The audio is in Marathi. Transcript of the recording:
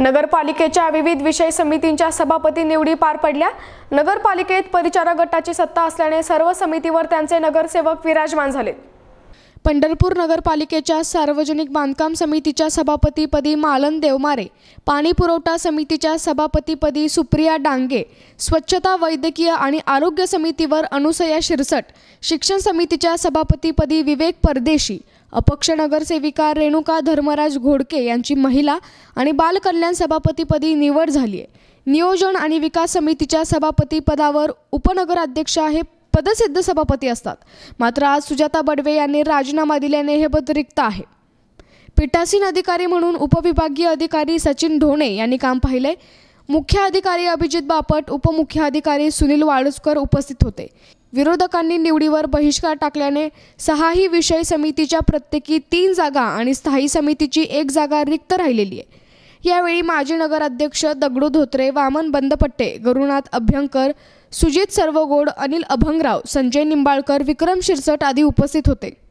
नगरपालिकेच्या विविध विषय समितींच्या सभापती निवडी पार पडल्या नगरपालिकेत परिचारा गटाची सत्ता असल्याने सर्व समितीवर त्यांचे नगरसेवक विराजमान झालेत पंढरपूर नगरपालिकेच्या सार्वजनिक बांधकाम समितीच्या सभापतीपदी मालन देवमारे पाणी पुरवठा समितीच्या सभापतीपदी सुप्रिया डांगे स्वच्छता वैद्यकीय आणि आरोग्य समितीवर अनुसया शिरसट शिक्षण समितीच्या सभापतीपदी विवेक परदेशी अपक्ष नगरसेविका रेणुका धर्मराज घोडके यांची महिला आणि बालकल्याण सभापतीपदी निवड झाली आहे नियोजन आणि विकास समितीच्या सभापतीपदावर उपनगराध्यक्ष आहे पदसिद्ध सभापती असतात मात्र आज सुजाता बडवे यांनी राजीनामा दिल्याने हे पद रिक्त आहे पीठासीन अधिकारी म्हणून उपविभागीय अधिकारी सचिन ढोणे यांनी काम पाहिले मुख्य अधिकारी अभिजित बापट उपमुख्य अधिकारी सुनील वाळुसकर उपस्थित होते विरोधकांनी निवडीवर बहिष्कार टाकल्याने सहाही विषय समितीच्या प्रत्येकी तीन जागा आणि स्थायी समितीची एक जागा रिक्त राहिलेली आहे यावेळी माजी नगराध्यक्ष दगडू धोत्रे वामन बंदपट्टे गरुनाथ अभ्यंकर सुजित सर्वगोड अनिल अभंगराव संजय निंबाळकर विक्रम शिरसट आदी उपस्थित होते